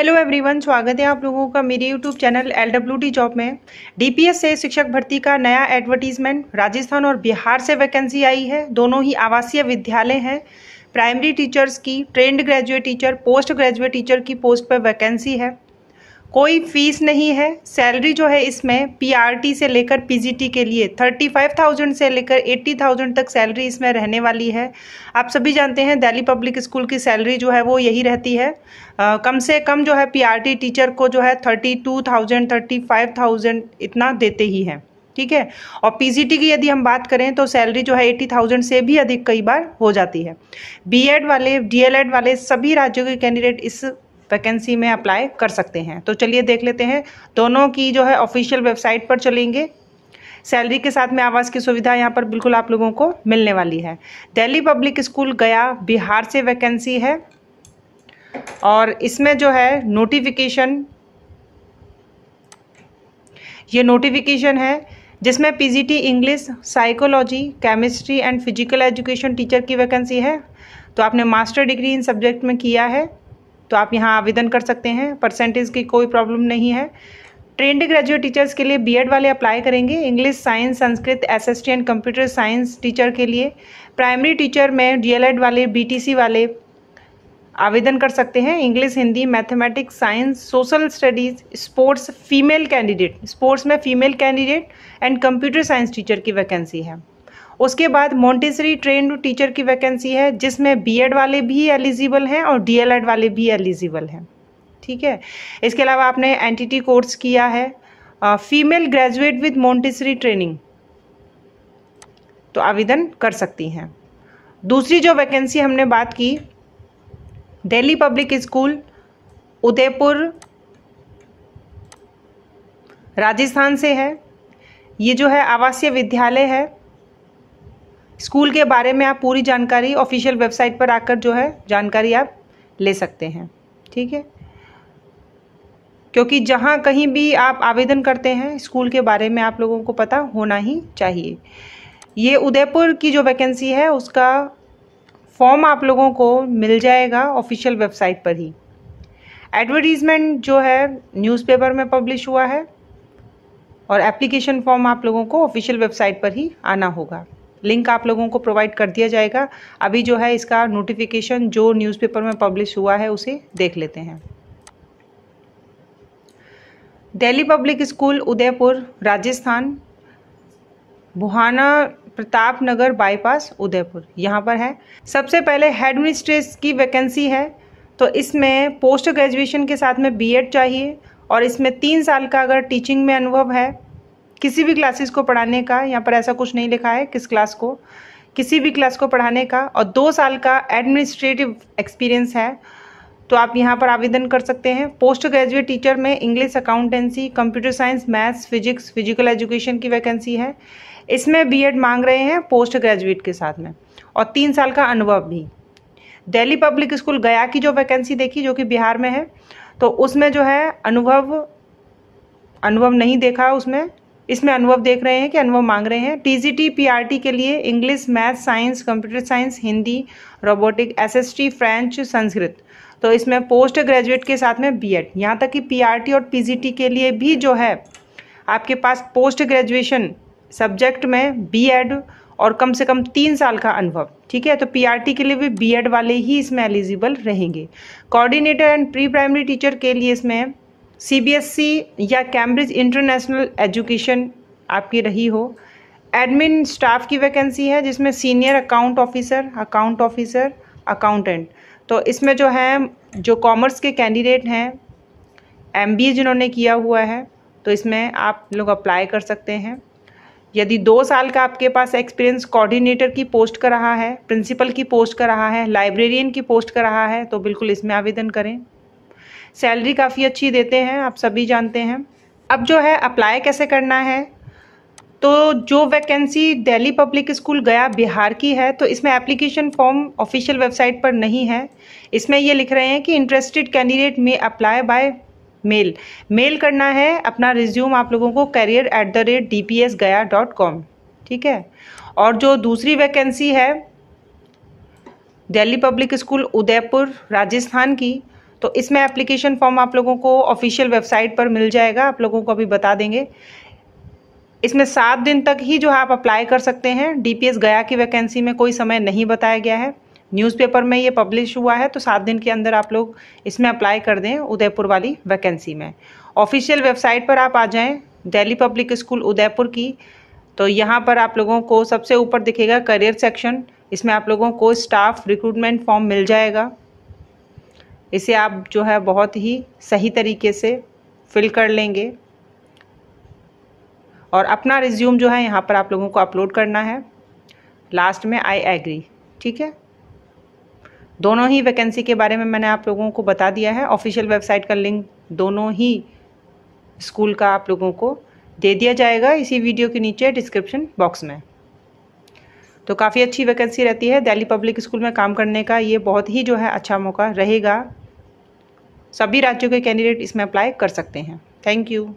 hello everyone स्वागत है आप लोगों का मेरे यूट्यूब चैनल एल जॉब में डीपीएस से शिक्षक भर्ती का नया एडवर्टीजमेंट राजस्थान और बिहार से वैकेंसी आई है दोनों ही आवासीय विद्यालय हैं प्राइमरी टीचर्स की trained graduate teacher post graduate teacher की पोस्ट पर वैकेंसी है कोई फीस नहीं है सैलरी जो है इसमें पीआरटी से लेकर पीजीटी के लिए थर्टी फाइव थाउजेंड से लेकर एट्टी थाउजेंड तक सैलरी इसमें रहने वाली है आप सभी जानते हैं दिल्ली पब्लिक स्कूल की सैलरी जो है वो यही रहती है आ, कम से कम जो है पीआरटी टीचर को जो है thirty two thousand thirty five thousand इतना देते ही हैं ठीक है और पीजीटी की यदि हम बात करें तो सैलरी जो है एट्टी थाउजेंड से भी अधिक कई बार हो जाती है बीएड वाले डीएलएड वाले सभी राज्यों के कैंडिडेट इस वैकेंसी में अप्लाई कर सकते हैं तो चलिए देख लेते हैं दोनों की जो है ऑफिशियल वेबसाइट पर चलेंगे सैलरी के साथ में आवास की सुविधा यहाँ पर बिल्कुल आप लोगों को मिलने वाली है दिल्ली पब्लिक स्कूल गया बिहार से वैकेंसी है और इसमें जो है नोटिफिकेशन ये नोटिफिकेशन है जिसमें PGT English psychology chemistry and physical education teacher की वैकेंसी है तो आपने मास्टर डिग्री इन सब्जेक्ट में किया है तो आप यहाँ आवेदन कर सकते हैं परसेंटेज की कोई प्रॉब्लम नहीं है ट्रेंड ग्रेजुएट टीचर्स के लिए बीएड वाले अप्लाई करेंगे English science Sanskrit SST and computer science teacher के लिए प्राइमरी टीचर में डीएलएड वाले बीटीसी वाले आवेदन कर सकते हैं English Hindi mathematics science social studies sports female candidate sports में female candidate and computer science teacher की वैकेंसी है उसके बाद मोन्टेसरी ट्रेन टीचर की वैकेंसी है जिसमें बीएड वाले भी एलिजिबल हैं और डीएलएड वाले भी एलिजिबल हैं ठीक है इसके अलावा आपने एनटीटी कोर्स किया है female graduate with Montessori training तो आवेदन कर सकती हैं दूसरी जो वैकेंसी हमने बात की दिल्ली पब्लिक स्कूल उदयपुर राजस्थान से है ये जो है आवासीय विद्यालय है स्कूल के बारे में आप पूरी जानकारी ऑफिशियल वेबसाइट पर आकर जो है जानकारी आप ले सकते हैं ठीक है क्योंकि जहाँ कहीं भी आप आवेदन करते हैं स्कूल के बारे में आप लोगों को पता होना ही चाहिए ये उदयपुर की जो वैकेंसी है उसका फॉर्म आप लोगों को मिल जाएगा ऑफिशियल वेबसाइट पर ही एडवर्टीज़मेंट जो है न्यूज़पेपर में पब्लिश हुआ है और एप्लीकेशन फॉर्म आप लोगों को ऑफिशियल वेबसाइट पर ही आना होगा लिंक आप लोगों को प्रोवाइड कर दिया जाएगा अभी जो है इसका नोटिफिकेशन जो न्यूज़पेपर में पब्लिश हुआ है उसे देख लेते हैं Delhi public school Udaipur Rajasthan Bhuwana Pratap Nagar bypass Udaipur यहाँ पर है सबसे पहले हेड की वैकेंसी है तो इसमें पोस्ट ग्रेजुएशन के साथ में बीएड चाहिए और इसमें तीन साल का अगर टीचिंग में अनुभव है किसी भी क्लासेस को पढ़ाने का यहाँ पर ऐसा कुछ नहीं लिखा है किस क्लास को किसी भी क्लास को पढ़ाने का और दो साल का एडमिनिस्ट्रेटिव एक्सपीरियंस है तो आप यहाँ पर आवेदन कर सकते हैं पोस्ट ग्रेजुएट टीचर में English accountancy computer science maths physics physical education की वैकेंसी है इसमें बीएड मांग रहे हैं पोस्ट ग्रेजुएट के साथ में और तीन साल का अनुभव भी दिल्ली पब्लिक स्कूल गया की जो वैकेंसी देखी जो कि बिहार में है तो उसमें जो है अनुभव अनुभव नहीं देखा उसमें इसमें अनुभव देख रहे हैं कि अनुभव मांग रहे हैं आर टी के लिए English math science computer science Hindi robotic T French Sanskrit तो इसमें पोस्ट ग्रेजुएट के साथ में बी एड यहाँ तक कि टी और टी के लिए भी जो है आपके पास पोस्ट ग्रेजुएशन सब्जेक्ट में बी एड और कम से कम तीन साल का अनुभव ठीक है तो टी के लिए भी बी एड वाले ही इसमें एलिजिबल रहेंगे coordinator and pre primary teacher के लिए इसमें सीबीएसई e या कैम्ब्रिज इंटरनेशनल एजुकेशन आपकी रही हो एडमिन स्टाफ की वैकेंसी है जिसमें senior account officer account officer accountant तो इसमें जो है जो कॉमर्स के कैंडिडेट हैं एम जिन्होंने किया हुआ है तो इसमें आप लोग अप्लाई कर सकते हैं यदि दो साल का आपके पास एक्सपीरियंस कोऑर्डिनेटर की पोस्ट का रहा है प्रिंसिपल की पोस्ट का रहा है लाइब्रेरियन की पोस्ट का रहा है तो बिल्कुल इसमें आवेदन करें सैलरी काफ़ी अच्छी देते हैं आप सभी जानते हैं अब जो है अप्लाई कैसे करना है तो जो वैकेंसी दिल्ली पब्लिक स्कूल गया बिहार की है तो इसमें एप्लीकेशन फॉर्म ऑफिशियल वेबसाइट पर नहीं है इसमें ये लिख रहे हैं कि इंटरेस्टेड कैंडिडेट में अप्लाई बाय मेल मेल करना है अपना रिज्यूम आप लोगों को career at the rate D P S गया डॉट कॉम ठीक है और जो दूसरी वैकेंसी है दिल्ली पब्लिक स्कूल उदयपुर राजस्थान की तो इसमें एप्लीकेशन फॉर्म आप लोगों को ऑफिशियल वेबसाइट पर मिल जाएगा आप लोगों को अभी बता देंगे इसमें सात दिन तक ही जो है आप अप्लाई कर सकते हैं डीपीएस गया की वैकेंसी में कोई समय नहीं बताया गया है न्यूज़पेपर में ये पब्लिश हुआ है तो सात दिन के अंदर आप लोग इसमें अप्लाई कर दें उदयपुर वाली वैकेंसी में ऑफिशियल वेबसाइट पर आप आ जाएं दिल्ली पब्लिक स्कूल उदयपुर की तो यहाँ पर आप लोगों को सबसे ऊपर दिखेगा करियर सेक्शन इसमें आप लोगों को स्टाफ रिक्रूटमेंट फॉर्म मिल जाएगा इसे आप जो है बहुत ही सही तरीके से फिल कर लेंगे और अपना रिज्यूम जो है यहाँ पर आप लोगों को अपलोड करना है लास्ट में आई एग्री ठीक है दोनों ही वैकेंसी के बारे में मैंने आप लोगों को बता दिया है ऑफिशियल वेबसाइट का लिंक दोनों ही स्कूल का आप लोगों को दे दिया जाएगा इसी वीडियो के नीचे डिस्क्रिप्शन बॉक्स में तो काफ़ी अच्छी वैकेंसी रहती है दिल्ली पब्लिक स्कूल में काम करने का ये बहुत ही जो है अच्छा मौका रहेगा सभी राज्यों के कैंडिडेट इसमें अप्लाई कर सकते हैं थैंक यू